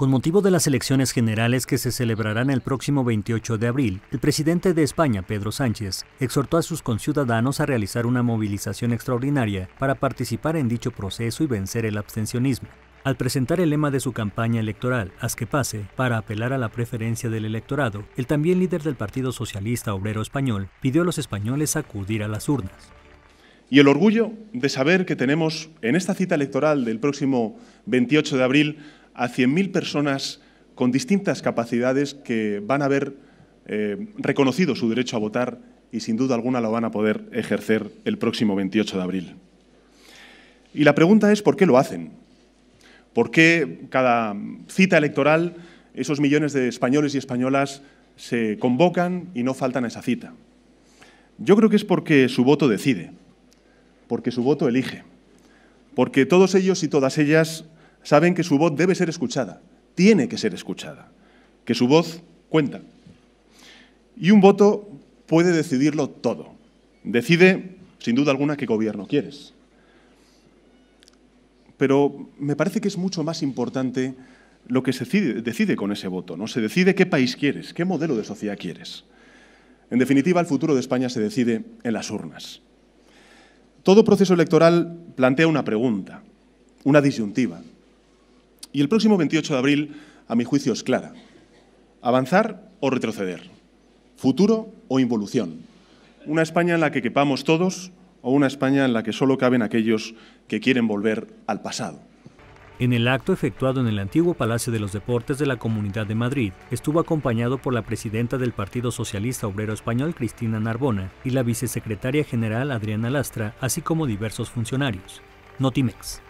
Con motivo de las elecciones generales que se celebrarán el próximo 28 de abril, el presidente de España, Pedro Sánchez, exhortó a sus conciudadanos a realizar una movilización extraordinaria para participar en dicho proceso y vencer el abstencionismo. Al presentar el lema de su campaña electoral, Haz que pase, para apelar a la preferencia del electorado, el también líder del Partido Socialista Obrero Español pidió a los españoles acudir a las urnas. Y el orgullo de saber que tenemos en esta cita electoral del próximo 28 de abril a 100.000 personas con distintas capacidades que van a haber eh, reconocido su derecho a votar y sin duda alguna lo van a poder ejercer el próximo 28 de abril. Y la pregunta es, ¿por qué lo hacen? ¿Por qué cada cita electoral esos millones de españoles y españolas se convocan y no faltan a esa cita? Yo creo que es porque su voto decide, porque su voto elige, porque todos ellos y todas ellas saben que su voz debe ser escuchada, tiene que ser escuchada, que su voz cuenta. Y un voto puede decidirlo todo. Decide, sin duda alguna, qué gobierno quieres. Pero me parece que es mucho más importante lo que se decide, con ese voto, ¿no? Se decide qué país quieres, qué modelo de sociedad quieres. En definitiva, el futuro de España se decide en las urnas. Todo proceso electoral plantea una pregunta, una disyuntiva, y el próximo 28 de abril, a mi juicio, es clara. Avanzar o retroceder. Futuro o involución. Una España en la que quepamos todos o una España en la que solo caben aquellos que quieren volver al pasado. En el acto efectuado en el antiguo Palacio de los Deportes de la Comunidad de Madrid, estuvo acompañado por la presidenta del Partido Socialista Obrero Español, Cristina Narbona, y la vicesecretaria general, Adriana Lastra, así como diversos funcionarios. Notimex.